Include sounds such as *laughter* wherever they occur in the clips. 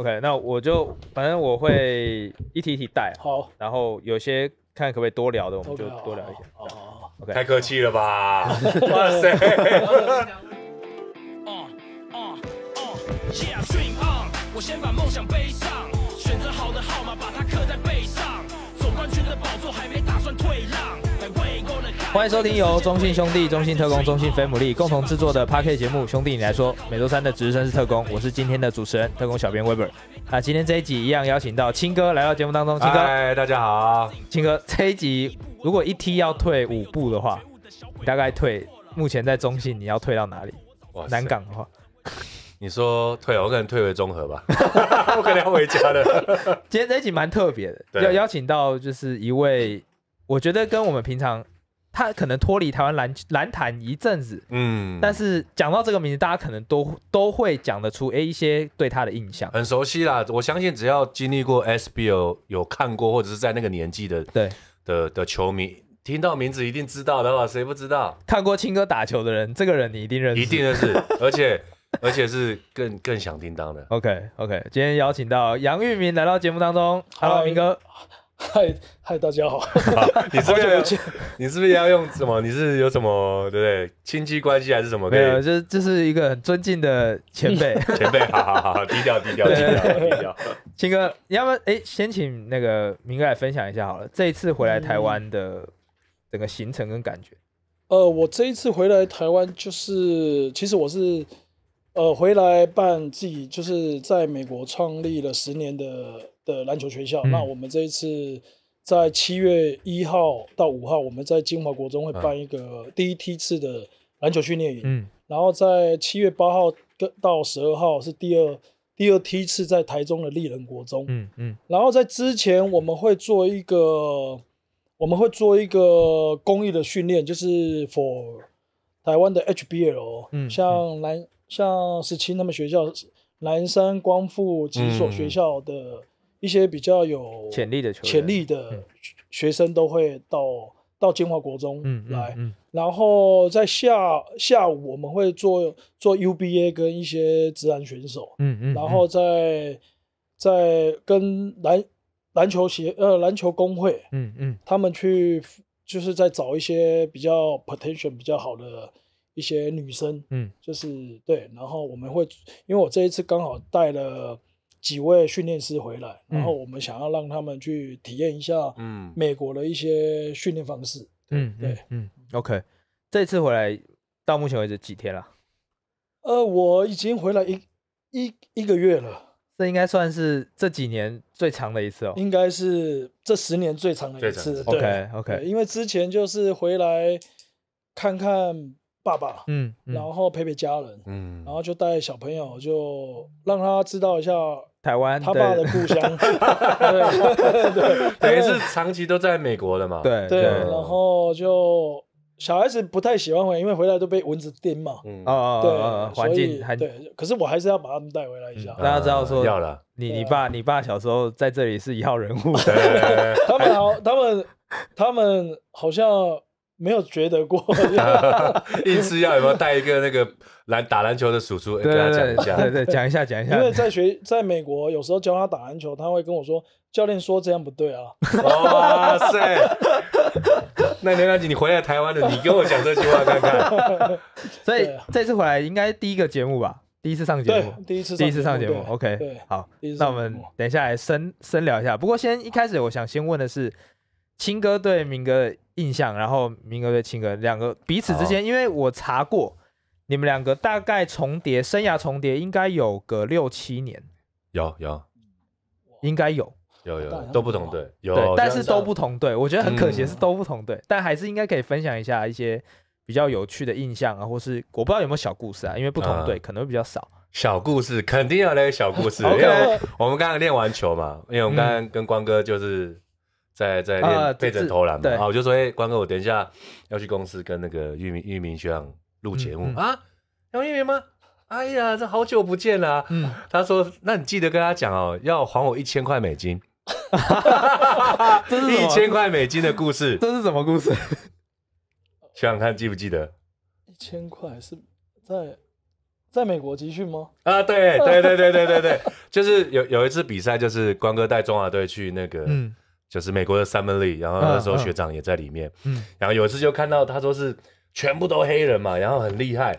OK，那我就反正我会一题一题带。好，然后有些看可不可以多聊的，我们就多聊一下。哦，OK，太客气了吧？*laughs* 哇塞！*laughs* *laughs* 我先把梦想背上，选择好的号码，把它刻在背上。总冠军的宝座还没打算退让。欢迎收听由中信兄弟、中信特工、中信肥姆利共同制作的 Park 节目。兄弟，你来说，每周三的值日生是特工，我是今天的主持人，特工小编 Weber。那今天这一集一样邀请到青哥来到节目当中。青哥，嗨，大家好，青哥，这一集如果一踢要退五步的话，大概退目前在中信你要退到哪里？哇，南港的话，你说退，我可能退回中和吧，*laughs* 我可能要回家了。今天这一集蛮特别的，要邀请到就是一位，我觉得跟我们平常。他可能脱离台湾篮篮坛一阵子，嗯，但是讲到这个名字，大家可能都都会讲得出，哎，一些对他的印象很熟悉啦。我相信只要经历过 SBL 有看过或者是在那个年纪的，对的的球迷，听到名字一定知道的吧？谁不知道？看过青哥打球的人，这个人你一定认识，一定认识，*laughs* 而且而且是更更响叮当的。OK OK，今天邀请到杨玉明来到节目当中，Hello 明哥。嗨嗨，大家好！你是不是要你是不是要用什么？你是有什么对不对？亲戚关系还是什么？没有，这这是一个很尊敬的前辈。*laughs* 前辈，好好好低调低调低调低调。青哥，你要不哎，先请那个明哥来分享一下好了。这一次回来台湾的整个行程跟感觉。呃，我这一次回来台湾，就是其实我是呃回来办自己，就是在美国创立了十年的。的篮球学校，那我们这一次在七月一号到五号，我们在金华国中会办一个第一梯次的篮球训练营，嗯，然后在七月八号到十二号是第二第二梯次在台中的丽人国中，嗯嗯，然后在之前我们会做一个我们会做一个公益的训练，就是 for 台湾的 HBL，嗯，像南像石七他们学校、南山光复几所学校的。一些比较有潜力的潜力的学生都会到到金华国中来，然后在下下午我们会做做 UBA 跟一些职男选手，嗯嗯，然后再再跟篮篮球协呃篮球工会，嗯嗯，他们去就是在找一些比较 potential 比较好的一些女生，嗯，就是对，然后我们会因为我这一次刚好带了。几位训练师回来，然后我们想要让他们去体验一下，嗯，美国的一些训练方式，嗯，对，嗯，OK，这次回来到目前为止几天了？呃，我已经回来一一一个月了，这应该算是这几年最长的一次哦，应该是这十年最长的一次，对，OK，因为之前就是回来看看爸爸，嗯，然后陪陪家人，嗯，然后就带小朋友，就让他知道一下。台湾，他爸的故乡，*laughs* 对对，等于是长期都在美国的嘛，对对，然后就小孩子不太喜欢回，因为回来都被蚊子叮嘛，啊啊，对，所以对，可是我还是要把他们带回来一下，大家知道说，你你爸你爸小时候在这里是一号人物 *laughs* 他们好，他们他们好像。没有觉得过，*laughs* 硬是要有没有带一个那个篮打篮球的叔叔跟他讲一下，讲一下讲一下，因为在学在美国，有时候教他打篮球，他会跟我说教练说这样不对啊。*laughs* 哇塞，那刘梁姐，你回来台湾了，你跟我讲这句话，看看。*laughs* 所以这次回来应该第一个节目吧，第一次上节目，第一次第一次上节目，OK，好，那我们等一下深深聊一下。不过先一开始我想先问的是。青哥对明哥的印象，然后明哥对青哥两个彼此之间，因为我查过你们两个大概重叠，生涯重叠应该有个六七年，有有，应该有，有有都不同队，有，但是都不同队，我觉得很可惜是都不同队，但还是应该可以分享一下一些比较有趣的印象啊，或是我不知道有没有小故事啊，因为不同队可能会比较少。小故事肯定有那个小故事，*laughs* 因为我们刚刚练完球嘛，因为我们刚刚跟光哥就是。在在练背枕投篮嘛啊，我就说哎，关哥，我等一下要去公司跟那个玉明玉明学长录节目啊，有玉明吗？哎呀，这好久不见了。嗯，他说，那你记得跟他讲哦，要还我一千块美金。哈哈哈哈哈，这是一千块美金的故事，这是什么故事？*laughs* 想想看记不记得？一千块是在在美国集训吗？啊，对对对对对对对，就是有有一次比赛，就是关哥带中华队去那个嗯。就是美国的 Sammy，然后那时候学长也在里面，嗯，然后有一次就看到他说是全部都黑人嘛，然后很厉害，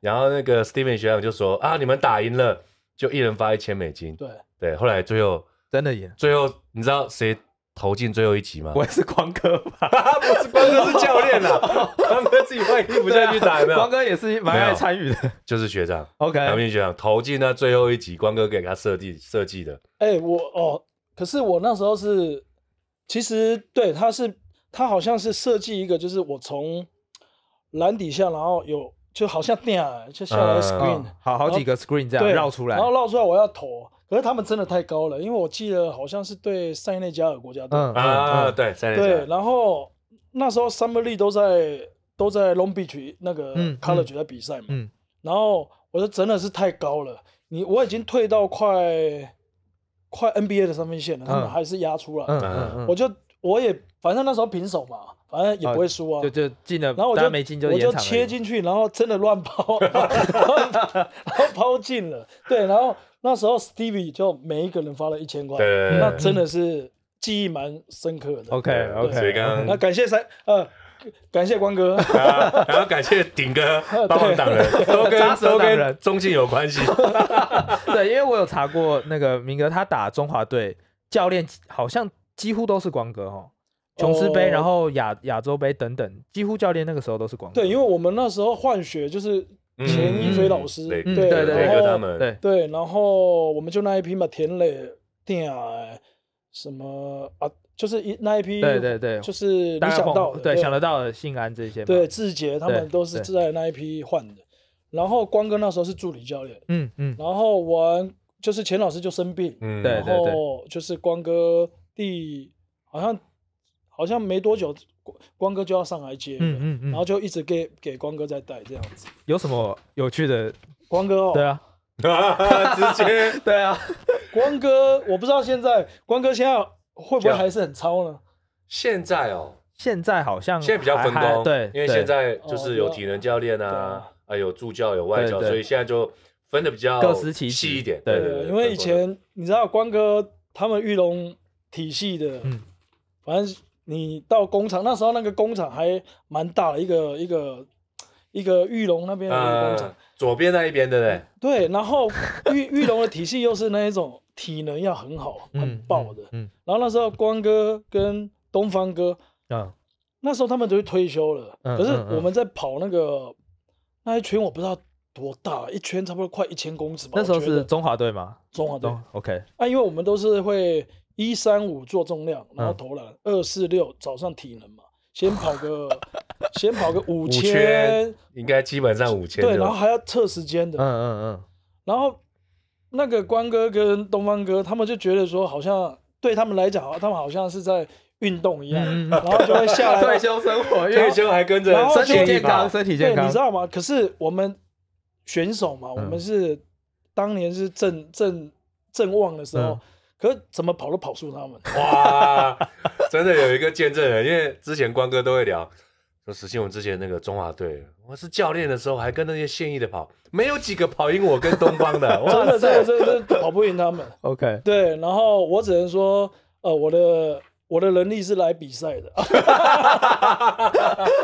然后那个 s t e v e n 学长就说啊，你们打赢了就一人发一千美金，对对，后来最后真的赢，最后你知道谁投进最后一集吗？我也是光哥吧，*laughs* 不是光哥是教练啊，*laughs* 光哥自己换衣服再去打，没有，光哥也是蛮爱参与的，就是学长 *laughs* o k 杨明学长投进那最后一集，光哥给他设计设计的，哎，我哦，可是我那时候是。其实对，他是他好像是设计一个，就是我从篮底下，然后有就好像掉就下来 screen，好好几个 screen 这样绕出来，然后绕出来我要投，可是他们真的太高了，因为我记得好像是对塞内加尔国家队，啊对，对，然后那时候桑博利都在都在 Long Beach 那个 college 在比赛嘛，嗯，然后我说真的是太高了，你我已经退到快。快 NBA 的三分线了，他们还是压出了。嗯嗯嗯。我就我也反正那时候平手嘛，反正也不会输啊。就就进了，然后我就我就切进去，然后真的乱抛，*laughs* 然后抛进了。对，然后那时候 Stevie 就每一个人发了一千块。那真的是记忆蛮深刻的。OK OK。那感谢三呃。感谢光哥，还要感谢顶哥，*laughs* 帮忙挡人 *laughs* 都跟都跟中信有关系。*laughs* 对，因为我有查过那个明哥，他打中华队教练好像几乎都是光哥哈，琼斯杯，然后亚亚洲杯等等，几乎教练那个时候都是光哥。对，因为我们那时候换血就是钱一飞老师，对对对，他们对对，然后我们就那一批嘛，田磊、鼎什么啊。就是一那一批，对对对，就是你想到对想得到的信安这些，对志杰他们都是在那一批换的。然后光哥那时候是助理教练，嗯嗯，然后完就是钱老师就生病，嗯，然后就是光哥第好像好像没多久，光光哥就要上来接，嗯嗯嗯，然后就一直给给光哥在带这样子。有什么有趣的？光哥哦，对啊，*laughs* 直接，*laughs* 对啊，光哥我不知道现在光哥现在。会不会还是很超呢？现在哦，现在好像现在比较分工对，因为现在就是有体能教练啊，啊有助教有外教，所以现在就分的比较各司其细一点。对对对，因为以前你知道关哥他们玉龙体系的，嗯，反正你到工厂那时候那个工厂还蛮大的，一个一个一个玉龙那边的工厂，左边那一边对不对？对，然后玉 *laughs* 玉龙的体系又是那一种。体能要很好，很爆的。嗯，然后那时候光哥跟东方哥，啊，那时候他们都退休了。嗯，可是我们在跑那个那一圈，我不知道多大一圈，差不多快一千公尺吧。那时候是中华队吗？中华队。OK。啊，因为我们都是会一三五做重量，然后投篮；二四六早上体能嘛，先跑个 *laughs* 先跑个五千，应该基本上五千。对，然后还要测时间的。嗯嗯嗯。然后。那个关哥跟东方哥，他们就觉得说，好像对他们来讲，他们好像是在运动一样，然后就会下来 *laughs* 退休生活，退休还跟着身体健康，身体健康，你知道吗？可是我们选手嘛，我们是当年是正正正旺的时候，可是怎么跑都跑输他们。哇，真的有一个见证人，因为之前关哥都会聊。实现我们之前那个中华队，我是教练的时候还跟那些现役的跑，没有几个跑赢我跟东方的，*laughs* 真的，真的真的跑不赢他们。*laughs* OK，对，然后我只能说，呃，我的我的能力是来比赛的，*laughs*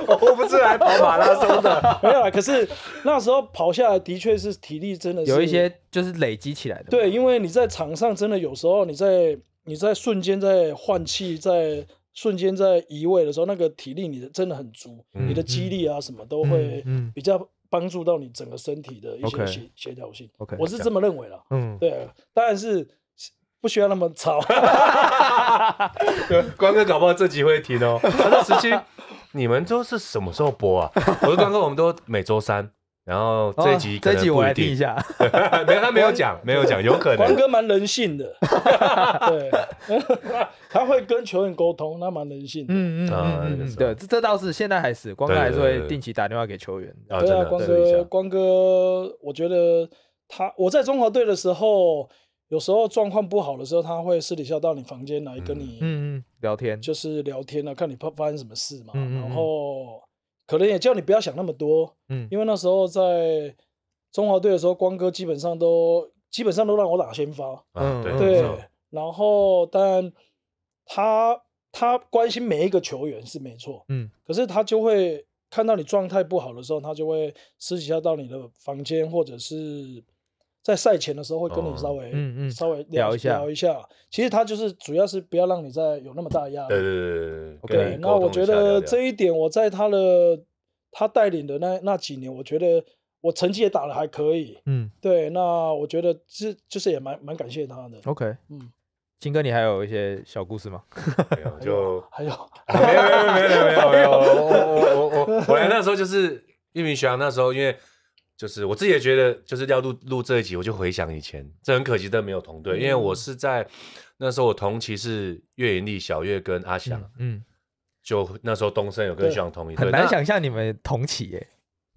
我不是来跑马拉松的，没有。可是那时候跑下来的确是体力真的有一些就是累积起来的，对，因为你在场上真的有时候你在你在瞬间在换气在。瞬间在移位的时候，那个体力你的真的很足，你的肌力啊什么都会比较帮助到你整个身体的一些协协调性。我是这么认为的。对，当然是不需要那么吵。光 *laughs* 哥搞不好这集会停哦。那十七，你们都是什么时候播啊？我说光哥，我们都每周三。然后这集这集我来听一下，*laughs* 没有他没有讲没有讲，有可能 *laughs* 光哥蛮人性的，对，他会跟球员沟通，他蛮人性的，嗯嗯嗯嗯，对，这这倒是现在还是光哥还是会定期打电话给球员，对啊，光哥光哥，我觉得他我在综合队的时候，有时候状况不好的时候，他会私底下到你房间来跟你嗯聊天，就是聊天啊，看你发发生什么事嘛，然后。可能也叫你不要想那么多，嗯，因为那时候在中华队的时候，光哥基本上都基本上都让我打先发，嗯，对，然后，但他他关心每一个球员是没错，嗯，可是他就会看到你状态不好的时候，他就会私底下到你的房间或者是。在赛前的时候会跟你稍微嗯嗯稍微聊一下聊一下，其实他就是主要是不要让你再有那么大压力。对对对对对。OK。那我觉得这一点，我在他的他带领的那那几年，我觉得我成绩也打的还可以。嗯。对，那我觉得这就是也蛮蛮感谢他的。OK。嗯，金哥，你还有一些小故事吗？*laughs* 没有，就还有没有没有没有没有有我我我我来 *laughs* 那时候就是玉米雪那时候因为。就是我自己也觉得，就是要录录这一集，我就回想以前，这很可惜，但没有同队，因为我是在那时候，我同期是岳云丽、小岳跟阿翔，嗯，就那时候东升有跟徐王同一很难想象你们同期耶，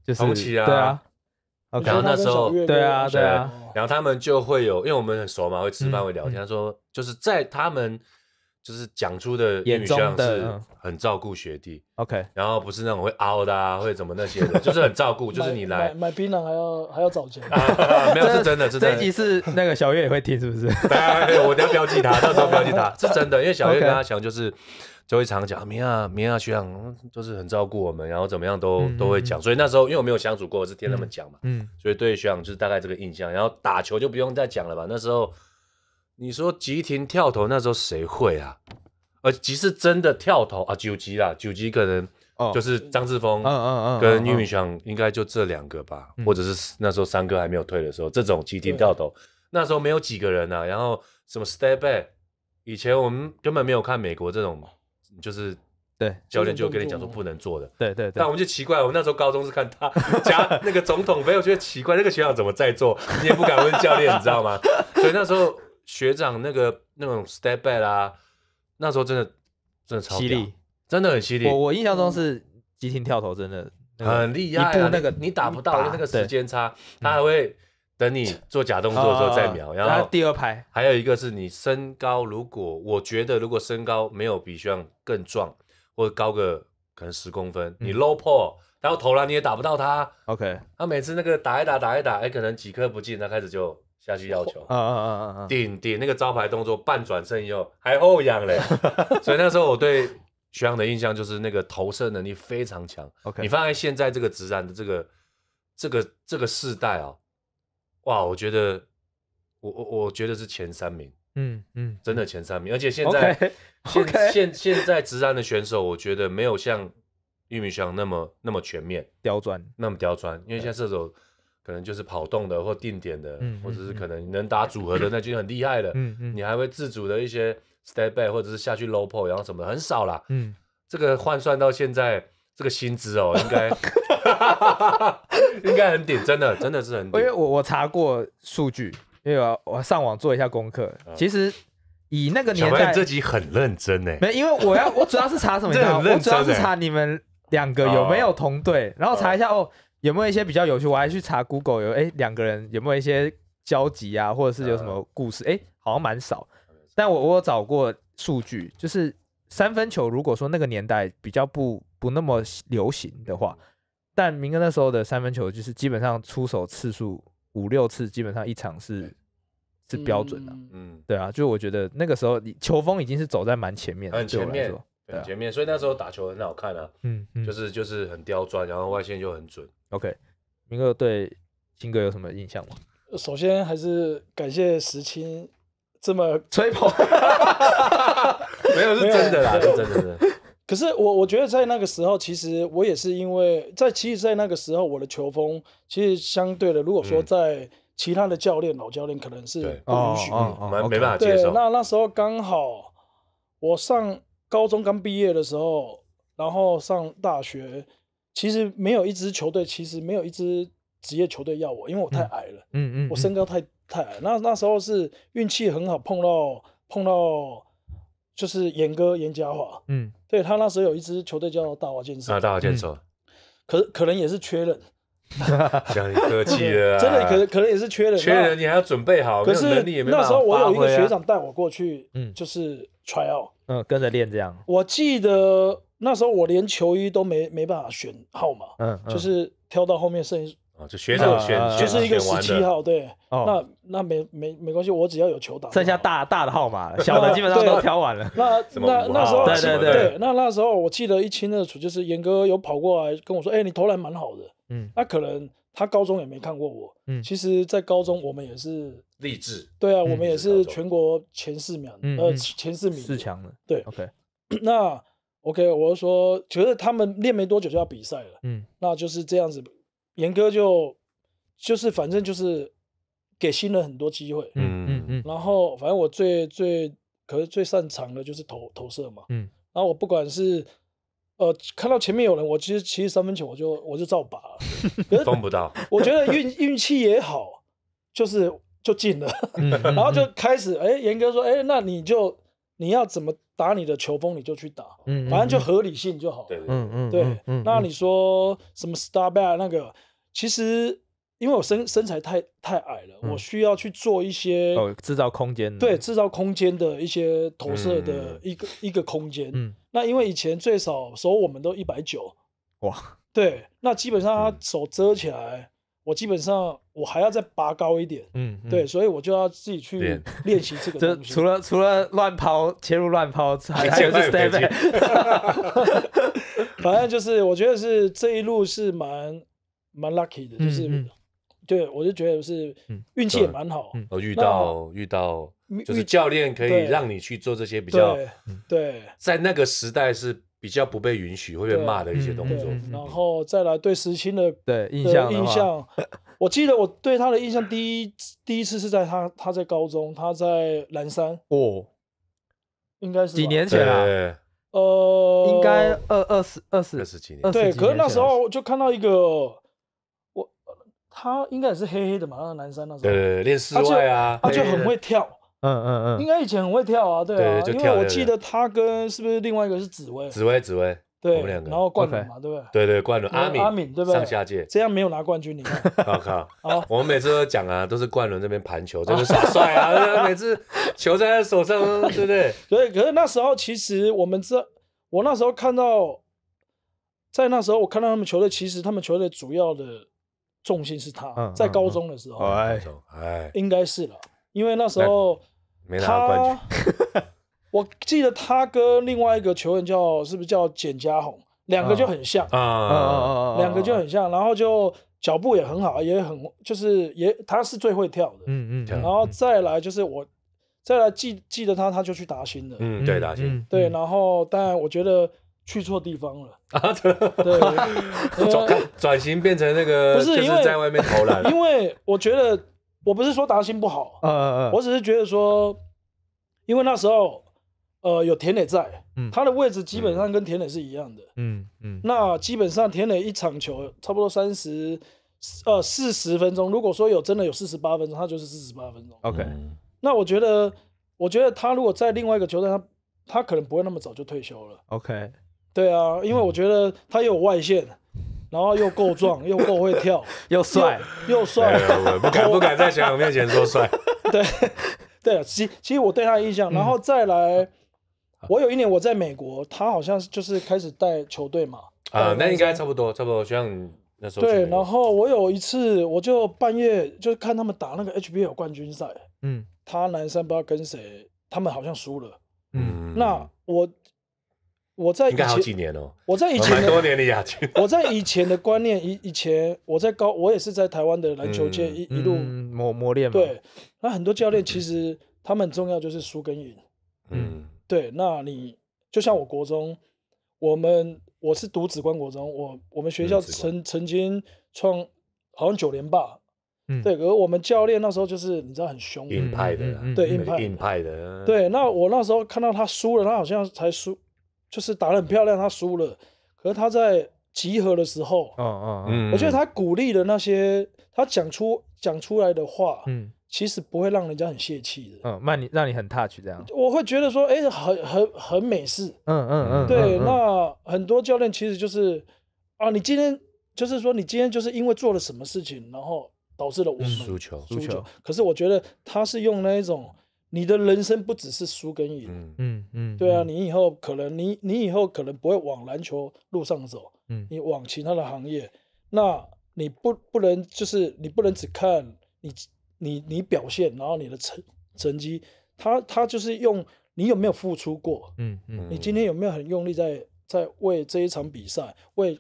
就是同期啊，对啊，然后那时候对啊对啊，然后他们就会有，因为我们很熟嘛，会吃饭会聊天，他说就是在他们。就是讲出的，学长是很照顾学弟，OK，然后不是那种会凹的或者怎么那些的，就是很照顾，*laughs* 就是你来买槟榔还要还要找钱，没有是真的，这集是那个小月也会听是不是？没 *laughs* 我得要标记他，到时候标记他是真的，因为小月跟他讲就是，就会常讲，明啊明啊学长就是很照顾我们，然后怎么样都都会讲，所以那时候因为我没有相处过，我是听他们讲嘛，嗯，所以对学长就是大概这个印象，然后打球就不用再讲了吧，那时候。你说急停跳投那时候谁会啊？呃，急是真的跳投啊，九级啦，九级可能就是张志峰，嗯嗯嗯，跟俞敏翔应该就这两个吧，或者是那时候三哥还没有退的时候，这种急停跳投那时候没有几个人啊。然后什么 step back，以前我们根本没有看美国这种，就是对教练就跟你讲说不能做的，对对对。但我们就奇怪，我们那时候高中是看他 *laughs* 加那个总统杯，我觉得奇怪，那个学长怎么在做？你也不敢问教练，你知道吗？所以那时候。学长那个那种 step back 啦，那时候真的真的超犀利，真的很犀利。我我印象中是急停跳投，真的很厉害。那个你打不到，因为那个时间差，他还会等你做假动作的时候再瞄。然后第二排还有一个是你身高，如果我觉得如果身高没有比学长更壮，或者高个可能十公分，你 low pull 后投篮你也打不到他。OK，他每次那个打一打打一打，哎，可能几颗不进，他开始就。下去要求啊啊啊啊！顶顶那个招牌动作半转身以后还后仰嘞，所以那时候我对徐阳的印象就是那个投射能力非常强。OK，你放在现在这个直男的这个这个这个世代啊，哇，我觉得我我我觉得是前三名。嗯嗯，真的前三名。而且现在 *laughs* 现现现在直男的选手，我觉得没有像玉米香那么那么全面刁钻，那么刁钻。因为现在射手。可能就是跑动的，或定点的，或者是可能能打组合的，那就很厉害了。嗯嗯，你还会自主的一些 step back，或者是下去 low pull，然后什么很少啦。嗯，这个换算到现在这个薪资哦，*laughs* 应该 *laughs* 应该很顶，真的，真的是很顶。我我查过数据，因为我上网做一下功课。其实以那个年代，这集很认真呢。没，因为我要我主要是查什么呀？*laughs* 我主要是查你们两个有没有同队，然后查一下哦。有没有一些比较有趣？我还去查 Google，有哎两个人有没有一些交集啊，或者是有什么故事？哎，好像蛮少。但我我找过数据，就是三分球，如果说那个年代比较不不那么流行的话，但明哥那时候的三分球就是基本上出手次数五六次，基本上一场是是标准的。嗯，对啊，就我觉得那个时候球风已经是走在蛮前面，很前面。很前面，所以那时候打球很好看啊，嗯嗯，就是就是很刁钻，然后外线就很准。OK，明哥对金哥有什么印象吗？首先还是感谢石青这么 *laughs* 吹捧，*laughs* 没有是真的啦，是真的。*laughs* 可是我我觉得在那个时候，其实我也是因为在，其实，在那个时候我的球风，其实相对的，如果说在其他的教练老教练，可能是不允许，我们没办法接受。那那时候刚好我上。高中刚毕业的时候，然后上大学，其实没有一支球队，其实没有一支职业球队要我，因为我太矮了，嗯嗯，我身高太太，矮。那那时候是运气很好碰到碰到，就是严哥严家华，嗯，对他那时候有一支球队叫大华建设，啊大华建设，可可能也是缺人。让 *laughs* 你客气了，真的可能可能也是缺人，缺人你还要准备好。可是那时候我有一个学长带我过去，嗯，就是 try o u t 嗯，跟着练这样。我记得那时候我连球衣都没没办法选号码，嗯，就是挑到后面剩哦，就学长选，就是一个十七号，对，哦，那那没没没关系，我只要有球打。剩下大大的号码，小的基本上都挑完了。那那那时候对对对，那那时候我记得一清二楚，就是严哥有跑过来跟我说，哎，你投篮蛮好的。嗯，那可能他高中也没看过我。嗯，其实，在高中我们也是励志。对啊，我们也是全国前四名。嗯，呃，前四名。四强的。对，OK。那 OK，我就说，觉得他们练没多久就要比赛了。嗯，那就是这样子。严哥就就是反正就是给新人很多机会。嗯嗯嗯。然后反正我最最可是最擅长的就是投投射嘛。嗯。然后我不管是。呃，看到前面有人，我其实其实三分球我就我就照拔，*laughs* 封不到。我觉得运运气也好，就是就进了，*laughs* 然后就开始，哎，严哥说，哎，那你就你要怎么打你的球风，你就去打，嗯，反正就合理性就好，对，嗯嗯，对，那你说什么 star back 那个，其实因为我身身材太太矮了，我需要去做一些哦，制造空间，对，制造空间的一些投射的一个一个空间，嗯。那因为以前最少手我们都一百九，哇，对，那基本上他手遮起来，我基本上我还要再拔高一点，嗯，对，所以我就要自己去练习这个 *laughs* 东除了除了乱抛切入乱抛，还有是 step，*laughs* 反正就是我觉得是这一路是蛮蛮 lucky 的，就是对我就觉得是运气也蛮好，我遇到遇到。就是教练可以让你去做这些比较，对，在那个时代是比较不被允许会被骂的一些动作。然后再来对石青的对印象，印象，我记得我对他的印象第一第一次是在他他在高中他在南山，哦，应该是几年前了，呃，应该二二四二四二十几年，对，可是那时候就看到一个我他应该也是黑黑的嘛，那南山那时候，对对对，练室外啊，他就很会跳。嗯嗯嗯，应该以前很会跳啊，对吧？因为我记得他跟是不是另外一个是紫薇，紫薇紫薇，对，我们两个，然后冠伦嘛，对不对？对对，冠伦，阿敏阿敏，对对？上下界这样没有拿冠军，你看，*laughs* 我靠，好，我们每次都讲啊，都是冠伦这边盘球，真 *laughs* 的耍帅啊，每次球在他手上，对不对？*laughs* 对，可是那时候其实我们这，我那时候看到，在那时候我看到他们球队，其实他们球队主要的重心是他，在高中的时候，哎，应该是了。因为那时候没拿冠军，*laughs* 我记得他跟另外一个球员叫是不是叫简家宏，两个就很像啊，两个就很像，然后就脚步也很好，也很就是也他是最会跳的，嗯嗯，然后再来就是我再来记记得他他就去打新的，嗯对打新对，然后但然我觉得去错地方了 *laughs* 啊，对，*laughs* 转转型变成那个不是在外面投篮，因为我觉得。我不是说达新不好，嗯嗯嗯，我只是觉得说，因为那时候，呃，有田磊在，他的位置基本上跟田磊是一样的，嗯嗯，那基本上田磊一场球差不多三十，呃，四十分钟，如果说有真的有四十八分钟，他就是四十八分钟。OK，那我觉得，我觉得他如果在另外一个球队，他他可能不会那么早就退休了。OK，对啊，因为我觉得他有外线。然后又够壮，*laughs* 又够会跳，*laughs* 又帅，又帅，不敢不敢在小勇面前说帅。*laughs* 对，对，其其实我对他的印象，然后再来，我有一年我在美国，他好像就是开始带球队嘛。啊，那应该差不多，差不多像那时候。对，然后我有一次，我就半夜就是看他们打那个 h b a 冠军赛，嗯，他男生不知道跟谁，他们好像输了，嗯，那我。我在以前好几年哦，我在以前的，我在以前的观念以以前我在高我也是在台湾的篮球界一一路磨磨练嘛。对，那很多教练其实他们重要就是输跟赢。嗯，对。那你就像我国中，我们我是独子，关国中，我我们学校曾曾经创好像九连霸。嗯，对。而我们教练那时候就是你知道很凶，硬派的，对硬派的。对，那我那时候看到他输了，他好像才输。就是打得很漂亮，他输了，可是他在集合的时候，嗯嗯嗯，我觉得他鼓励的那些，他讲出讲出来的话，嗯，其实不会让人家很泄气的，嗯，那你让你很 touch 这样，我会觉得说，哎，很很很美式，嗯嗯嗯，对，那很多教练其实就是，啊，你今天就是说你今天就是因为做了什么事情，然后导致了我们输球输球，可是我觉得他是用那一种。你的人生不只是输跟赢，嗯嗯，对啊，你以后可能你你以后可能不会往篮球路上走，嗯，你往其他的行业，那你不不能就是你不能只看你你你表现，然后你的成成绩，他他就是用你有没有付出过，嗯嗯，你今天有没有很用力在在为这一场比赛，为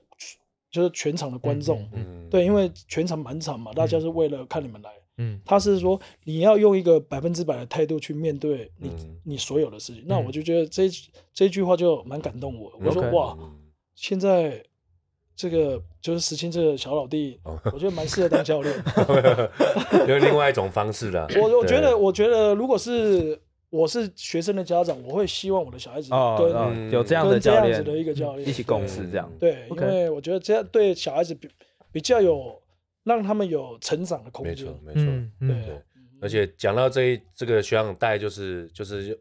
就是全场的观众，嗯，对，因为全场满场嘛，大家是为了看你们来。嗯，他是说你要用一个百分之百的态度去面对你你所有的事情，那我就觉得这这句话就蛮感动我。我说哇，现在这个就是石青这个小老弟，我觉得蛮适合当教练，*laughs* 有另外一种方式的。我我觉得我觉得如果是我是学生的家长，我会希望我的小孩子跟有这样的这样子的一个教练一起共事这样。对，因为我觉得这样对小孩子比比较有。让他们有成长的空间，没错，没错，对。而且讲到这一这个学养带，就是就是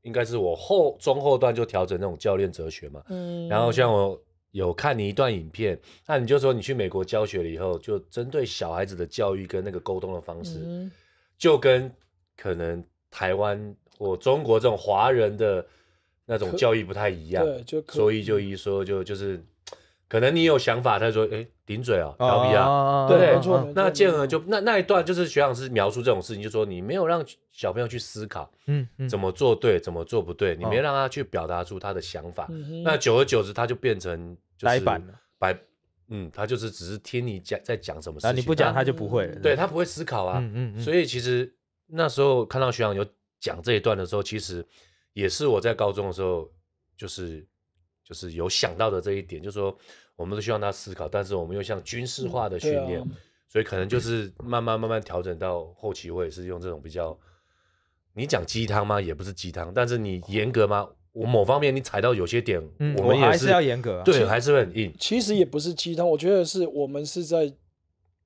应该是我后中后段就调整那种教练哲学嘛。嗯。然后像我有看你一段影片，那你就说你去美国教学了以后，就针对小孩子的教育跟那个沟通的方式，就跟可能台湾或中国这种华人的那种教育不太一样，就所以就一说就就是。可能你有想法，他说：“哎，顶嘴啊，调皮啊。”对，没错。那建儿就那那一段，就是学老师描述这种事情，就说你没有让小朋友去思考，嗯怎么做对，怎么做不对，你没让他去表达出他的想法。那久而久之，他就变成就是白，嗯，他就是只是听你讲在讲什么事情，你不讲他就不会，对他不会思考啊。嗯嗯嗯。所以其实那时候看到学长有讲这一段的时候，其实也是我在高中的时候，就是。就是有想到的这一点，就是说，我们都希望他思考，但是我们又像军事化的训练，所以可能就是慢慢慢慢调整到后期，我也是用这种比较，你讲鸡汤吗？也不是鸡汤，但是你严格吗？我某方面你踩到有些点，我们还是要严格，对，还是会很硬。其实也不是鸡汤，我觉得是我们是在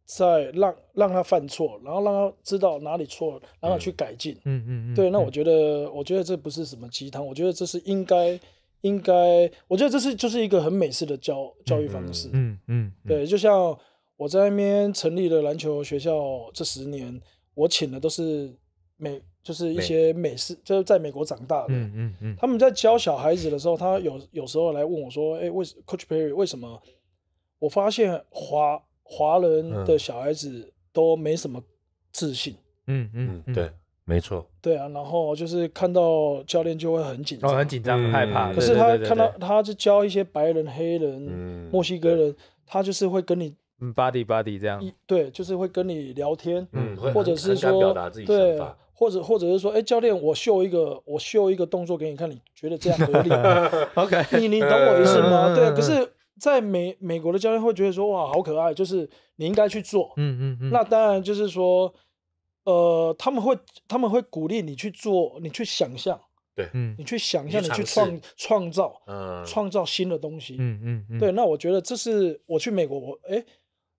在让让他犯错，然后让他知道哪里错了，让他去改进。嗯嗯嗯。对，那我觉得，我觉得这不是什么鸡汤，我觉得这是应该。应该，我觉得这是就是一个很美式的教教育方式。嗯嗯，对，就像我在那边成立了篮球学校，这十年我请的都是美，就是一些美式，就是在美国长大的。嗯嗯嗯，他们在教小孩子的时候，他有有时候来问我说：“哎，为 Coach Perry 为什么？”我发现华华人的小孩子都没什么自信。嗯嗯嗯，对。没错，对啊，然后就是看到教练就会很紧张，很紧张、很害怕。可是他看到他，就教一些白人、黑人、墨西哥人，他就是会跟你嗯，body body 这样，对，就是会跟你聊天，嗯，或者是说表达自己或者或者是说，哎，教练，我秀一个，我秀一个动作给你看，你觉得这样合理吗？*laughs* OK，*laughs* 你你懂我意思吗？对，可是，在美美国的教练会觉得说，哇，好可爱，就是你应该去做，嗯嗯嗯。那当然就是说。呃，他们会他们会鼓励你去做，你去想象，对，嗯，你去想象，你去创创造，嗯，创造新的东西，嗯嗯，对，那我觉得这是我去美国，我哎，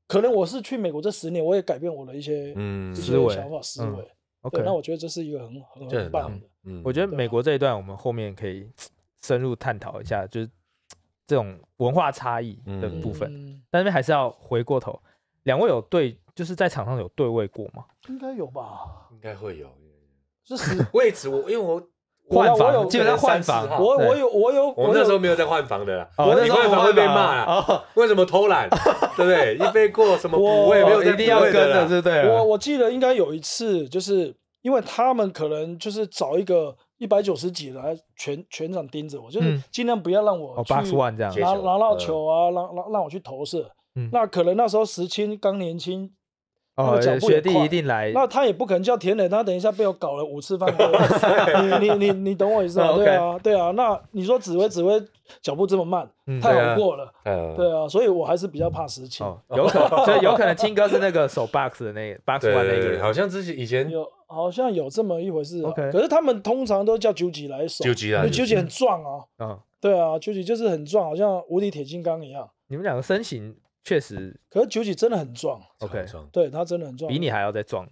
可能我是去美国这十年，我也改变我的一些嗯思维、想法、思维。OK，那我觉得这是一个很很很棒的。嗯，我觉得美国这一段我们后面可以深入探讨一下，就是这种文化差异的部分，但是还是要回过头。两位有对，就是在场上有对位过吗？应该有吧，应该会有。就是 *laughs* 位置，我因为我换防基本上换房。我我有我有，我那时候没有在换房的啦，你换防会被骂啊！*laughs* 为什么偷懒？*laughs* 对不对？因为过什么我位没有一定要跟的对不对？我我记得应该有一次，就是因为他们可能就是找一个一百九十几的，全全场盯着我，就是尽量不要让我去拿拿到球啊，让让让我去投射。那可能那时候石青刚年轻，哦，学弟一定来。那他也不可能叫田磊，他等一下被我搞了五次犯规。*laughs* 你你你你懂我意思吗？*laughs* 对啊，对啊。那你说紫薇，紫薇脚步这么慢，太好过了。对啊，所以我还是比较怕石青。有可能，*laughs* 有可能听哥是那个手 box 的那 box one 那个好像之前以前有好像有这么一回事。OK，可是他们通常都叫九级来守，九级，来，九级很壮啊。嗯，对啊，九级就是很壮，好像无敌铁金刚一样。你们两个身形。确实，可是九几真的很壮，OK，对他真的很壮，比你还要再壮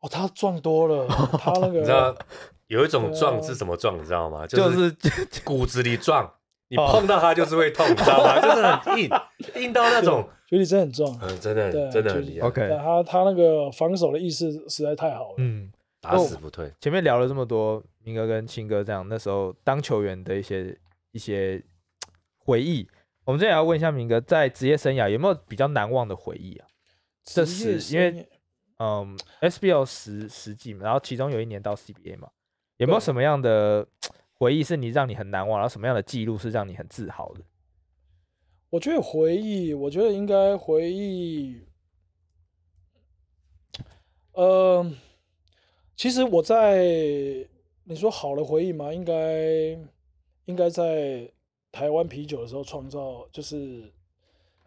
哦，他壮多了，*laughs* 他那个你知道 *laughs* 有一种壮是什么壮，你知道吗？*laughs* 就是骨子里壮，你碰到他就是会痛，你知道吗？真的很硬，硬到那种。九几真的很壮，真的真的 OK，他他那个防守的意识实在太好了，嗯，打死不退。前面聊了这么多，明哥跟青哥这样那时候当球员的一些一些回忆。我们这也要问一下明哥，在职业生涯有没有比较难忘的回忆啊？这是因为，嗯，SBL 十十季嘛，然后其中有一年到 CBA 嘛，有没有什么样的回忆是你让你很难忘？然后什么样的记录是让你很自豪的？我觉得回忆，我觉得应该回忆，呃，其实我在你说好的回忆嘛，应该应该在。台湾啤酒的时候创造就是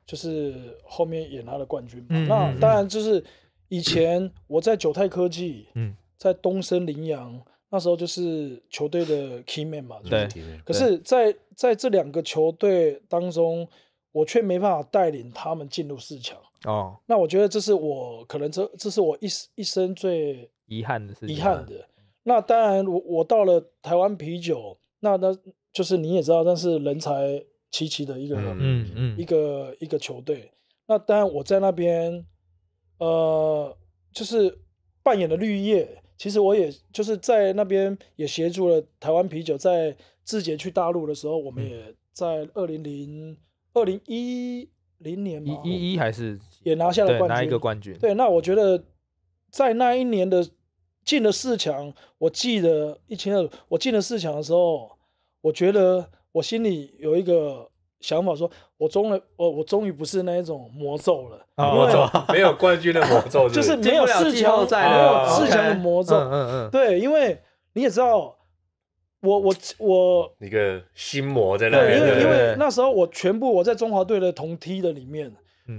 就是后面也拿了冠军嘛。那当然就是以前我在九泰科技，嗯，在东升林洋那时候就是球队的 key man 嘛。对。可是，在在这两个球队当中，我却没办法带领他们进入四强。哦。那我觉得这是我可能这这是我一一生最遗憾的遗憾的。那当然我我到了台湾啤酒，那那。就是你也知道，但是人才齐齐的一个，嗯嗯，一个一个球队。那当然，我在那边，呃，就是扮演的绿叶。其实我也就是在那边也协助了台湾啤酒。在志杰去大陆的时候，我们也在二零零二零一零年嘛，一一一还是也拿下了冠军，拿一个冠军。对，那我觉得在那一年的进了四强，我记得一清二楚。我进了四强的时候。我觉得我心里有一个想法，说我终了，我我终于不是那一种魔咒了。魔咒没有冠军的魔咒，就是没有四强没有四强的魔咒。嗯嗯嗯。对，因为你也知道，我我我一个心魔在那里，因为因为那时候我全部我在中华队的同梯的里面，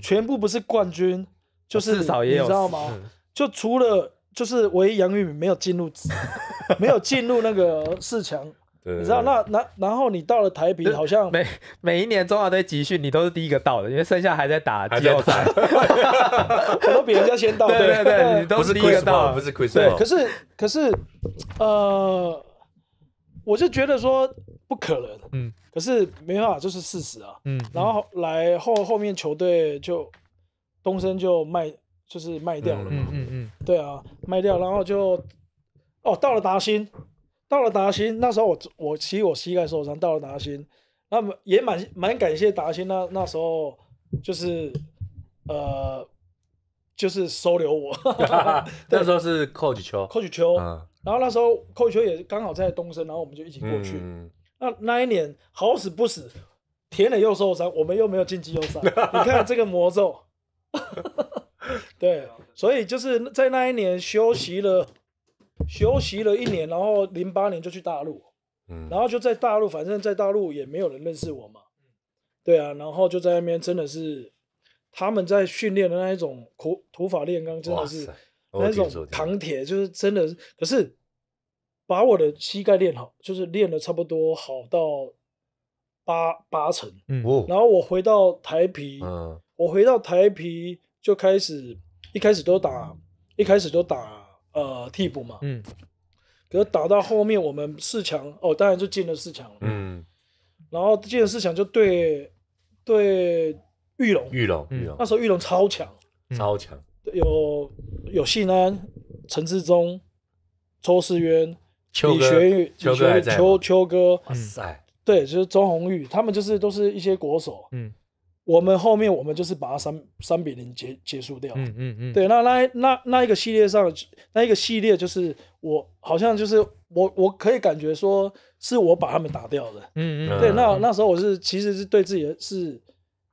全部不是冠军，就是至少也有，知道吗？就除了就是唯一杨玉敏没有进入，*laughs* 没有进入那个四强。你知道那，然然后你到了台北，好像每每一年中华队集训，你都是第一个到的，因为剩下还在打季后赛，然后 *laughs* 比人家先到。对对对，你都是第一个到，不是亏损。对，可是可是，呃，我就觉得说不可能，嗯，可是没办法，这是事实啊，嗯。然后来后后面球队就东升就卖，就是卖掉了嘛，嗯嗯嗯，对啊，卖掉，然后就哦到了达新。到了达新，那时候我我其实我膝盖受伤，到了达新，那么也蛮蛮感谢达新那那时候就是呃就是收留我，*laughs* 那时候是 Coach 秋，c h 秋，然后那时候 Coach 秋也刚好在东升，然后我们就一起过去。那那一年好死不死，田磊又受伤，我们又没有晋级又赛，*laughs* 你看这个魔咒，*laughs* 对，所以就是在那一年休息了。休息了一年，然后零八年就去大陆，嗯，然后就在大陆，反正在大陆也没有人认识我嘛，对啊，然后就在那边真的是，他们在训练的那一种土土法炼钢真的是，那种扛铁就是真的，可是把我的膝盖练好，就是练了差不多好到八八成，嗯，然后我回到台皮，嗯，我回到台皮就开始，一开始都打，一开始都打。呃，替补嘛，嗯，可是打到后面，我们四强哦，当然就进了四强了，嗯，然后进了四强就对对玉龙，玉龙，玉龙，那时候玉龙超强，超强，有有信安、陈志忠、周世渊、李学玉、李学、秋秋哥，哇塞，对，就是周鸿玉，他们就是都是一些国手，嗯。我们后面我们就是把它三三比零结结束掉。嗯嗯嗯。对，那那那那一个系列上，那一个系列就是我好像就是我我可以感觉说是我把他们打掉的。嗯嗯。对，那那时候我是其实是对自己的是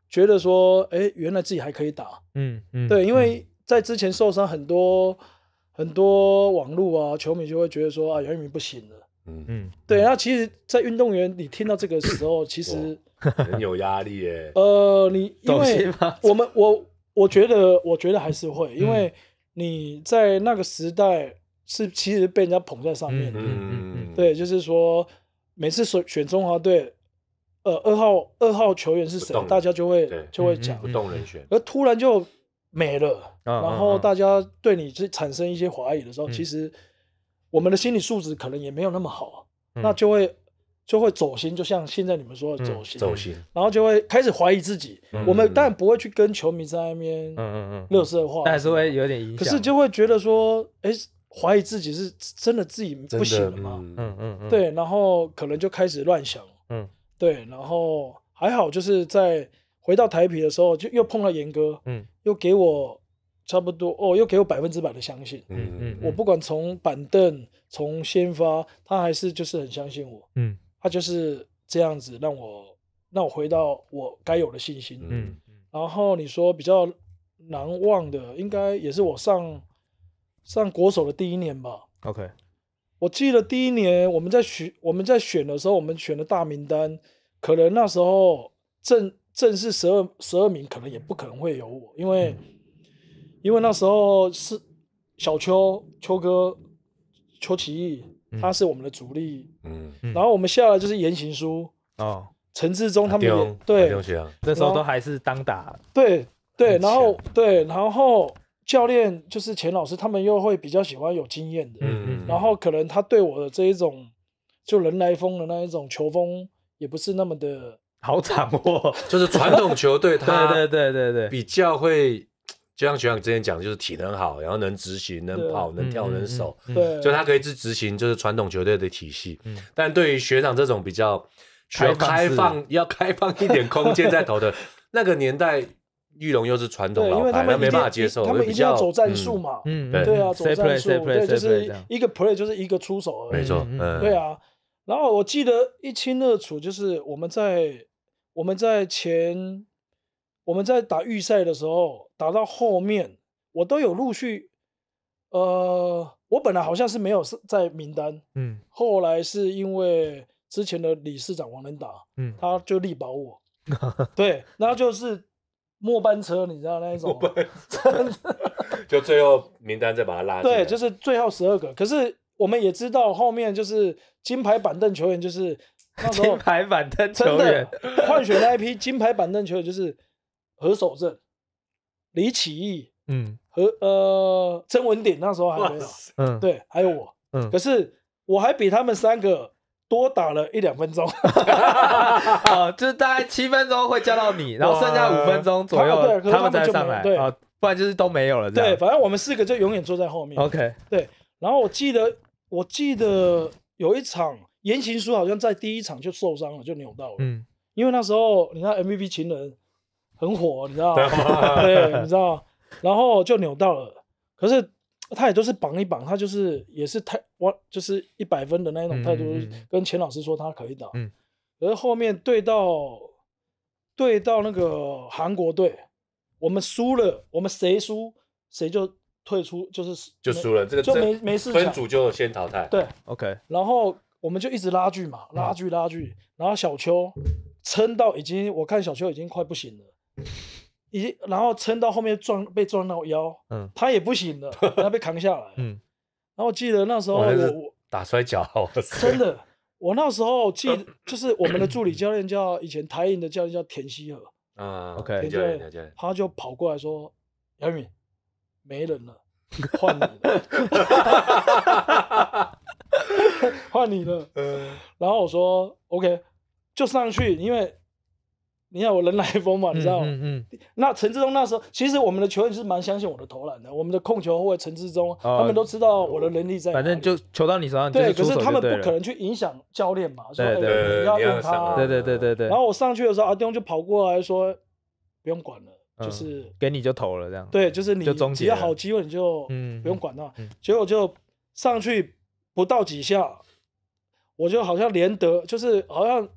觉得说，哎，原来自己还可以打。嗯嗯。对，因为在之前受伤很多很多网路啊，球迷就会觉得说啊，杨一不行了。嗯嗯。对，那其实，在运动员，你听到这个时候，其实。*laughs* 很有压力耶。呃，你 *laughs* 因为 *laughs* 我们，我我觉得，我觉得还是会，因为你在那个时代是其实被人家捧在上面。嗯嗯嗯。对，就是说每次选选中华队，呃，二号二号球员是谁，大家就会就会讲。不动人选。而突然就没了，然后大家对你是产生一些怀疑的时候，其实我们的心理素质可能也没有那么好，那就会。就会走心，就像现在你们说的走心，走心，然后就会开始怀疑自己。我们当然不会去跟球迷在那边，嗯嗯嗯，肉色话，但是会有点影响。可是就会觉得说，哎，怀疑自己是真的自己不行吗？嗯嗯嗯，对，然后可能就开始乱想。嗯，对，然后还好就是在回到台皮的时候，就又碰到严哥，嗯，又给我差不多哦，又给我百分之百的相信。嗯嗯，我不管从板凳，从先发，他还是就是很相信我。嗯。他就是这样子让我，让我回到我该有的信心。嗯，然后你说比较难忘的，应该也是我上上国手的第一年吧。OK，我记得第一年我们在选我们在选的时候，我们选的大名单，可能那时候正正是十二十二名，可能也不可能会有我，因为因为那时候是小邱邱哥。邱启毅，他是我们的主力，嗯，然后我们下来就是言行书哦，陈志忠他们也对，那时候都还是当打，对对，然后对，然后教练就是钱老师，他们又会比较喜欢有经验的，嗯嗯，然后可能他对我的这一种就人来疯的那一种球风也不是那么的好掌握，*laughs* 就是传统球队，对对对对对，比较会。就像学长之前讲，就是体能好，然后能执行、能跑、能跳、能守，就他可以去执行，就是传统球队的体系。但对于学长这种比较需要开放、要开放一点空间在投的，*laughs* 那个年代，玉龙又是传统老牌，他没办法接受。他们一定要走战术嘛，对啊，走战术，对，就是一个 play 就是一个出手而已。没错，对啊。然后我记得一清二楚，就是我们在我们在前。我们在打预赛的时候，打到后面，我都有陆续，呃，我本来好像是没有在名单，嗯，后来是因为之前的理事长王能达，嗯，他就力保我，*laughs* 对，然后就是末班车，你知道那一种，*laughs* 就最后名单再把他拉对，就是最后十二个。可是我们也知道，后面就是金牌板凳球员，就是那时金牌板凳球员换选一批金牌板凳球员就是。何守正、李启义，嗯，和呃曾文鼎那时候还有，嗯，对，还有我，嗯，可是我还比他们三个多打了一两分钟，*laughs* 就是大概七分钟会叫到你，然后剩下五分钟左右，他们再上来，对，不然就是都没有了。对，反正我们四个就永远坐在后面。OK，对。然后我记得，我记得有一场言情书好像在第一场就受伤了，就扭到了，嗯，因为那时候你看 MVP 情人。很火，你知道吗？对，*laughs* 你知道然后就扭到了，可是他也都是绑一绑，他就是也是太我就是一百分的那种态度，跟钱老师说他可以打。嗯。可是后面对到对到那个韩国队，我们输了，我们谁输谁就退出，就是就输了这个就没没事分组就先淘汰。对，OK。然后我们就一直拉锯嘛，拉锯拉锯，然后小邱撑到已经，我看小邱已经快不行了。经然后撑到后面撞，被撞到腰，嗯，他也不行了，*laughs* 他被扛下来，嗯，然后记得那时候我打摔脚，*laughs* 真的，我那时候记，*coughs* 就是我们的助理教练叫以前台营的教练叫田希和，啊，OK，田教练，他就跑过来说，杨敏，没人了，*laughs* 换你了，换你了，嗯，然后我说 OK，就上去，因为。你看我人来疯嘛？你知道吗？嗯嗯。那陈志忠那时候，其实我们的球员是蛮相信我的投篮的。我们的控球后卫陈志忠，他们都知道我的能力在。反正就球到你手上就对，可是他们不可能去影响教练嘛，说要用他。对对对对对。然后我上去的时候，阿丁就跑过来说：“不用管了，就是给你就投了这样。”对，就是你只要好机会你就不用管他。结果就上去不到几下，我就好像连得，就是好像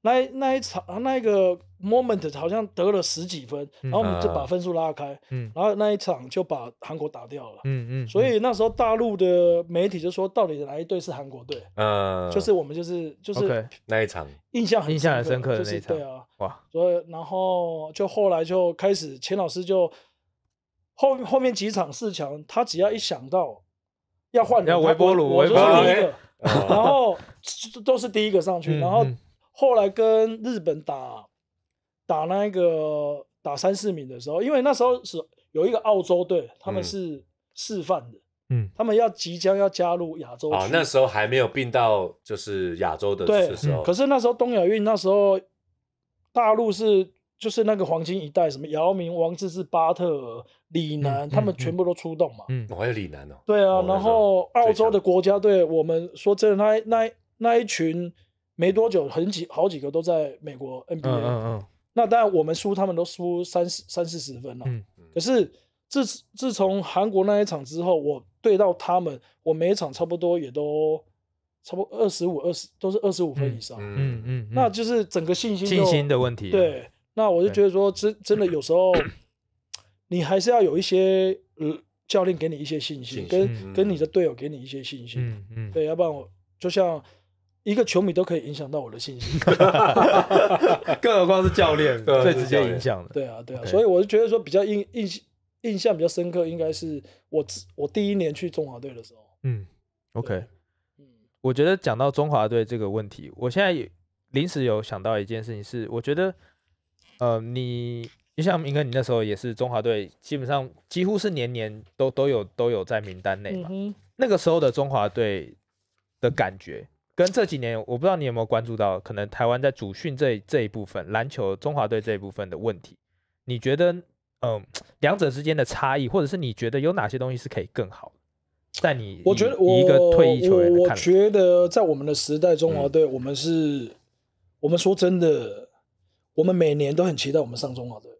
那那一场那一个。moment 好像得了十几分，然后我们就把分数拉开，嗯，然后那一场就把韩国打掉了，嗯嗯，所以那时候大陆的媒体就说，到底哪一队是韩国队？呃，就是我们就是就是那一场印象很印象很深刻的那一场，对啊，哇！所以然后就后来就开始，钱老师就后后面几场四强，他只要一想到要换人，微波炉，微波炉，然后 *laughs* 都是第一个上去，然后后来跟日本打。打那个打三四名的时候，因为那时候是有一个澳洲队，他们是示范的，嗯，他们要即将要加入亚洲区，啊，那时候还没有并到就是亚洲的时候，可是那时候东亚运那时候大陆是就是那个黄金一代，什么姚明、王治郅、巴特尔、李楠，他们全部都出动嘛，嗯，还有李楠哦，对啊，然后澳洲的国家队，我们说真的那那那一群没多久，很几好几个都在美国 NBA，嗯嗯嗯。那当然，我们输他们都输三四三四十分了。嗯。可是自自从韩国那一场之后，我对到他们，我每场差不多也都，差不多二十五二十都是二十五分以上。嗯嗯。那就是整个信心信心的问题。对。那我就觉得说，真真的有时候，你还是要有一些，呃，教练给你一些信心，跟跟你的队友给你一些信心。嗯嗯。对，要不然我就像。一个球迷都可以影响到我的信心，*laughs* 更何况是教练最直接影响的。对啊，对啊，所以我是觉得说比较印印印象比较深刻，应该是我我第一年去中华队的时候。嗯，OK，嗯，我觉得讲到中华队这个问题，我现在临时有想到一件事情，是我觉得，呃，你就像明哥，你那时候也是中华队，基本上几乎是年年都都有都有在名单内嘛。那个时候的中华队的感觉。跟这几年，我不知道你有没有关注到，可能台湾在主训这这一部分，篮球中华队这一部分的问题，你觉得，嗯，两者之间的差异，或者是你觉得有哪些东西是可以更好？在你，我觉得以一个退役球员，我觉得在我们的时代，中华队，我们是，我们说真的，我们每年都很期待我们上中华队，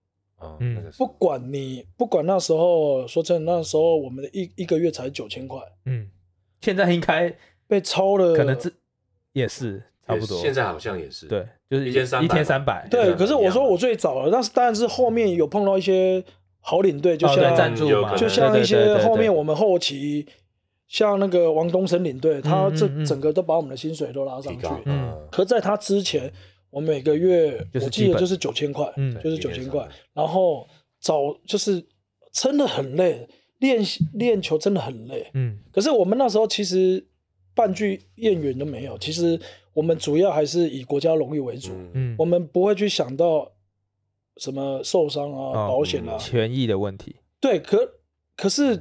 嗯，不管你不管那时候说真的，那时候我们一一个月才九千块，嗯，现在应该被超了，可能是。也是差不多，现在好像也是对，就是一天三一天三百对。可是我说我最早了，但是当然是后面有碰到一些好领队，就像赞助嘛，就像一些后面我们后期，像那个王东升领队，他这整个都把我们的薪水都拉上去。嗯。可在他之前，我每个月我记得就是九千块，嗯，就是九千块。然后早就是真的很累，练练球真的很累，嗯。可是我们那时候其实。半句怨言都没有。其实我们主要还是以国家荣誉为主，嗯，我们不会去想到什么受伤啊、保险啊、权益的问题。对，可可是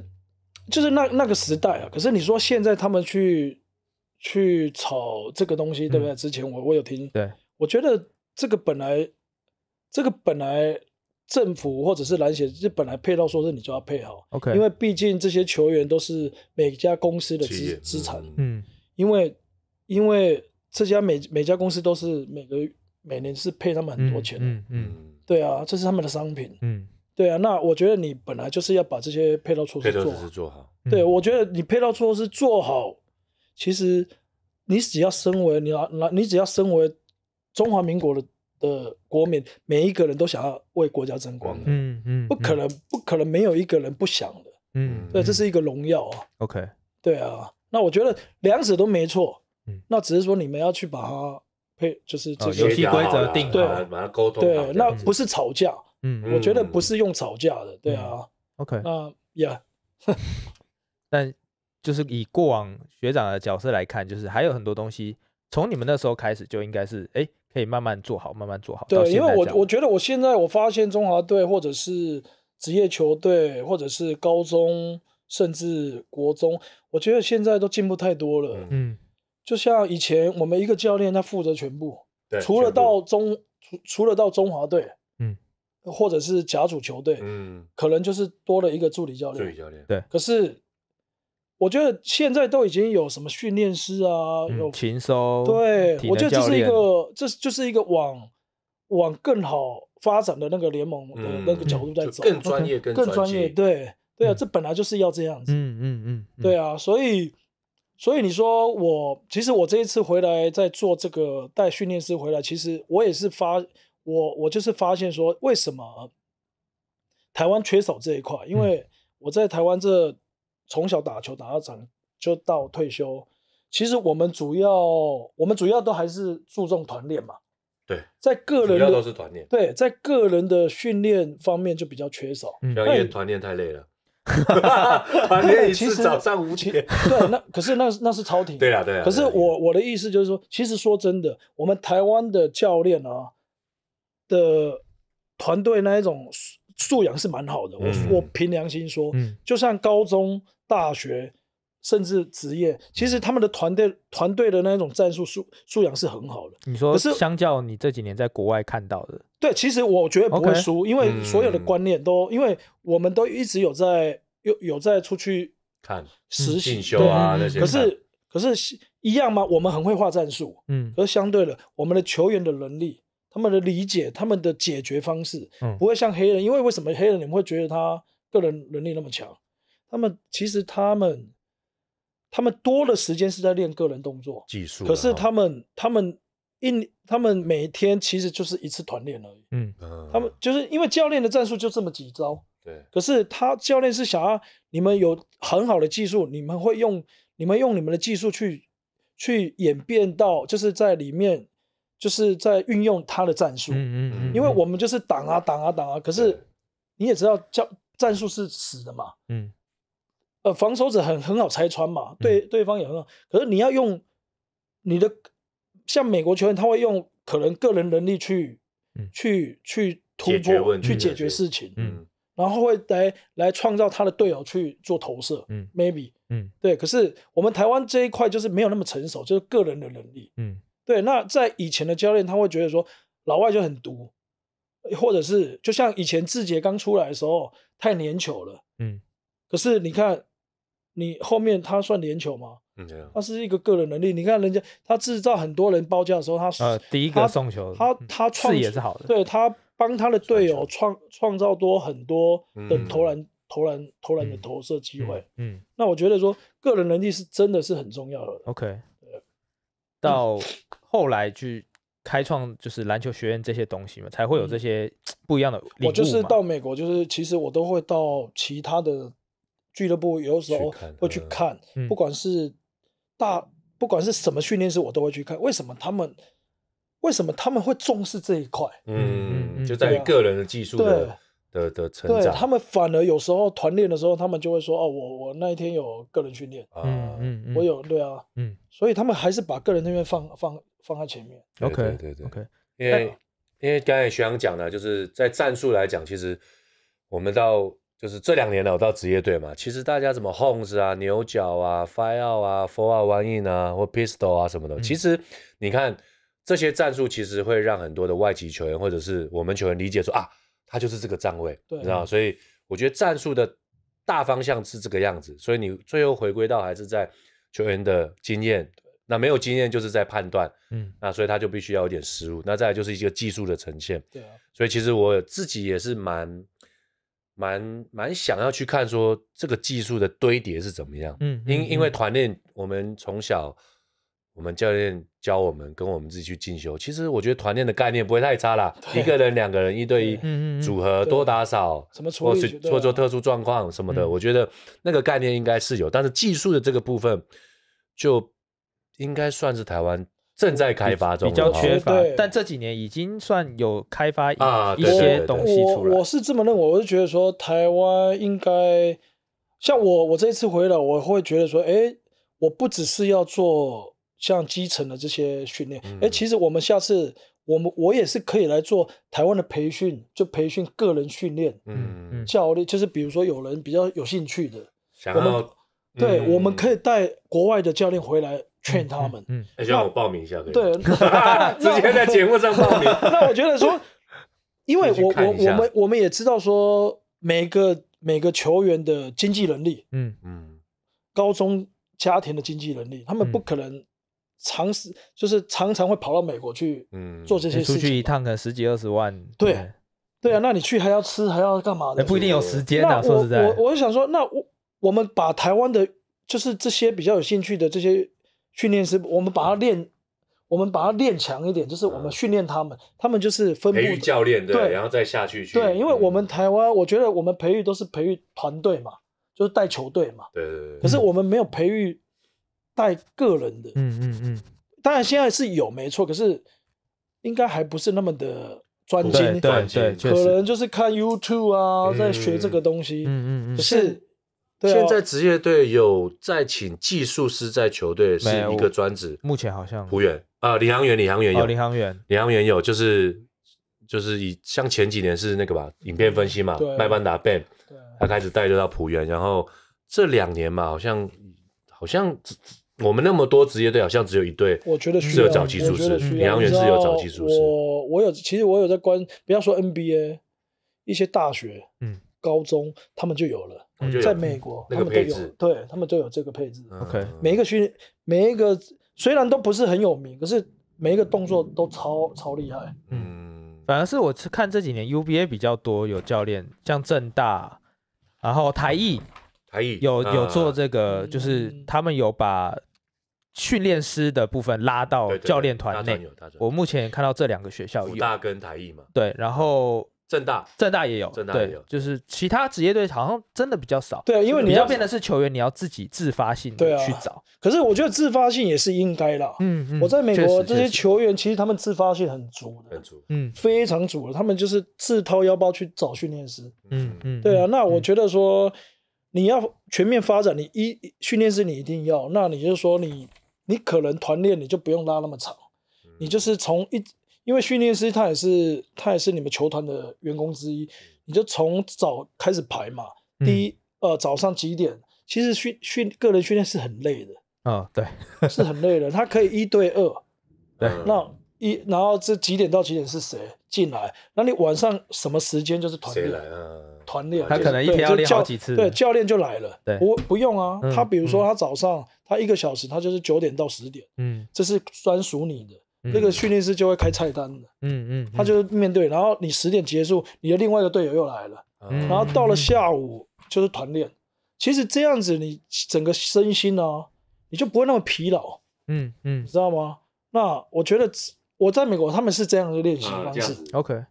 就是那那个时代啊。可是你说现在他们去去炒这个东西，对不对？之前我我有听，对，我觉得这个本来这个本来。政府或者是篮协，这本来配套说是你就要配好，OK，因为毕竟这些球员都是每家公司的资资产，嗯，因为因为这家每每家公司都是每个每年是配他们很多钱，嗯嗯，对啊，这是他们的商品，嗯，对啊，那我觉得你本来就是要把这些配套措施做好，对，我觉得你配套措施做好，其实你只要身为你拿拿你只要身为中华民国的。的国民每一个人都想要为国家争光的，嗯嗯，不可能不可能没有一个人不想的，嗯，所这是一个荣耀啊。OK，对啊，那我觉得两者都没错，嗯，那只是说你们要去把它配，就是游戏规则定，对，把它沟通，对，那不是吵架，嗯，我觉得不是用吵架的，对啊，OK，那呀，*laughs* 但就是以过往学长的角色来看，就是还有很多东西从你们那时候开始就应该是，哎。可以慢慢做好，慢慢做好。对，因为我我觉得我现在我发现中华队，或者是职业球队，或者是高中，甚至国中，我觉得现在都进步太多了。嗯，就像以前我们一个教练他负责全部，除了到中除除了到中华队，嗯，或者是甲组球队，嗯，可能就是多了一个助理教练，助理教练。对，可是。我觉得现在都已经有什么训练师啊，有情商，对，我觉得这是一个，这就是一个往往更好发展的那个联盟的那个角度在走，更专业，更专业，对，对啊，这本来就是要这样子，嗯嗯嗯，对啊，所以，所以你说我，其实我这一次回来，在做这个带训练师回来，其实我也是发，我我就是发现说，为什么台湾缺少这一块？因为我在台湾这。从小打球打到长，就到退休。其实我们主要，我们主要都还是注重团练嘛。对，在个人都是团练。对，在个人的训练方面就比较缺少，嗯、因为团练太累了。*laughs* 团练一次早上五点。对，那可是那是那是超体力。*laughs* 对啊，对啊。可是我我的意思就是说，其实说真的，我们台湾的教练啊的团队那一种。素养是蛮好的，我我凭良心说，嗯，就像高中、大学，甚至职业，其实他们的团队团队的那种战术素素养是很好的。你说，可是相较你这几年在国外看到的，对，其实我觉得不会输，因为所有的观念都，因为我们都一直有在有有在出去看实习、对修啊那些。可是可是一样吗？我们很会画战术，嗯，可是相对的，我们的球员的能力。他们的理解，他们的解决方式，嗯，不会像黑人，因为为什么黑人你们会觉得他个人能力那么强？他们其实他们，他们多的时间是在练个人动作技术，可是他们他们一他们每天其实就是一次团练而已，嗯嗯，他们就是因为教练的战术就这么几招，对，可是他教练是想要你们有很好的技术，你们会用你们用你们的技术去去演变到就是在里面。就是在运用他的战术，嗯嗯嗯，因为我们就是挡啊挡啊挡啊，可是你也知道，叫战术是死的嘛，嗯，呃，防守者很很好拆穿嘛，对对方也很，好，可是你要用你的像美国球员，他会用可能个人能力去，去去突破，去解决事情，嗯，然后会来来创造他的队友去做投射，嗯，maybe，嗯，对，可是我们台湾这一块就是没有那么成熟，就是个人的能力，嗯。对，那在以前的教练他会觉得说老外就很毒，或者是就像以前志杰刚出来的时候太粘球了，嗯。可是你看，你后面他算粘球吗？嗯。他是一个个人能力，你看人家他制造很多人包夹的时候，他第一个送球，他他视野是好的，对他帮他的队友创创造多很多的投篮投篮投篮的投射机会。嗯。那我觉得说个人能力是真的是很重要的。OK。到。后来去开创就是篮球学院这些东西嘛，才会有这些不一样的。我就是到美国，就是其实我都会到其他的俱乐部，有时候会去看，不管是大，不管是什么训练师，我都会去看。为什么他们？为什么他们会重视这一块？嗯，就在于个人的技术的的的成长。他们反而有时候团练的时候，他们就会说：“哦，我我那一天有个人训练，嗯嗯，我有对啊，嗯，所以他们还是把个人那边放放。”放在前面，OK，对对对，OK。因为因为刚才徐阳讲的，就是在战术来讲，其实我们到就是这两年了，到职业队嘛，其实大家怎么 h o m e s 啊、牛角啊、fire 啊、f o u r one in 啊，或 pistol 啊什么的，其实你看这些战术，其实会让很多的外籍球员或者是我们球员理解说啊，他就是这个站位，你知道所以我觉得战术的大方向是这个样子，所以你最后回归到还是在球员的经验。那没有经验就是在判断，嗯，那所以他就必须要有点失误。那再来就是一个技术的呈现，对啊，所以其实我自己也是蛮、蛮、蛮想要去看说这个技术的堆叠是怎么样，嗯，因因为团练我们从小我们教练教我们跟我们自己去进修，其实我觉得团练的概念不会太差啦，一个人、两个人、一对一，嗯组合多打少，什么，或是或做特殊状况什么的，我觉得那个概念应该是有，但是技术的这个部分就。应该算是台湾正在开发中，比较缺乏，但这几年已经算有开发啊一些东西出来。我是这么认为，我是觉得说台湾应该像我，我这一次回来，我会觉得说，哎，我不只是要做像基层的这些训练，哎，其实我们下次我们我也是可以来做台湾的培训，就培训个人训练，嗯嗯，教练就是比如说有人比较有兴趣的，我们对，我们可以带国外的教练回来。劝他们，嗯，那让我报名一下可以。对，*laughs* *laughs* 直接在节目上报名。那我觉得说，*laughs* 因为我我我们我们也知道说，每个每个球员的经济能力，嗯嗯，高中家庭的经济能力，他们不可能常时就是常常会跑到美国去，嗯，做这些事情。出去一趟可能十几二十万，对，对啊，那你去还要吃还要干嘛？的？不一定有时间。那我我我想说，那我我们把台湾的，就是这些比较有兴趣的这些。训练师，我们把它练，我们把它练强一点，就是我们训练他们，他们就是分部教练，对，然后再下去。对，因为我们台湾，我觉得我们培育都是培育团队嘛，就是带球队嘛。对对对。可是我们没有培育带个人的。嗯嗯嗯。当然现在是有没错，可是应该还不是那么的专精。对对。可能就是看 YouTube 啊，在学这个东西。嗯嗯嗯。是。现在职业队有在请技术师，在球队是一个专职。目前好像浦远啊，领航员，领航员有，领航员，领航员有，就是就是以像前几年是那个吧，影片分析嘛，麦班达 Ben，他开始带队到浦远，然后这两年嘛，好像好像我们那么多职业队，好像只有一队，我觉得是有找技术师，领航员是有找技术师。我我有，其实我有在关，不要说 NBA，一些大学、嗯、高中他们就有了。在美国，他们都有对他们都有这个配置。OK，每一个训练，每一个虽然都不是很有名，可是每一个动作都超超厉害。嗯，反而是我看这几年 UBA 比较多有教练，像正大，然后台艺，台艺有有做这个，就是他们有把训练师的部分拉到教练团内。我目前也看到这两个学校，有大跟台艺嘛。对，然后。正大正大也有，正大也有，就是其他职业队好像真的比较少。对，因为你要变的是球员，你要自己自发性的去找。可是我觉得自发性也是应该啦。嗯嗯。我在美国这些球员其实他们自发性很足的，嗯，非常足的。他们就是自掏腰包去找训练师。嗯嗯。对啊，那我觉得说你要全面发展，你一训练师你一定要。那你就说你你可能团练你就不用拉那么长，你就是从一。因为训练师他也是他也是你们球团的员工之一，你就从早开始排嘛。第一，呃，早上几点？其实训训个人训练是很累的啊，对，*laughs* 是很累的。他可以一对二，*laughs* 对，那一然后这几点到几点是谁进来？那你晚上什么时间就是团练？团练，他可能一天练好几次。对，教练就来了。不不用啊，他比如说他早上他一个小时，他就是九点到十点，嗯，这是专属你的。那个训练师就会开菜单的，嗯嗯，他就面对，然后你十点结束，你的另外一个队友又来了，然后到了下午就是团练。其实这样子你整个身心呢，你就不会那么疲劳，嗯嗯，你知道吗？那我觉得我在美国他们是这样的练习方式，OK，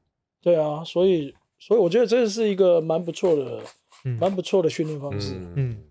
对啊，所以所以我觉得这是一个蛮不错的，蛮不错的训练方式，嗯。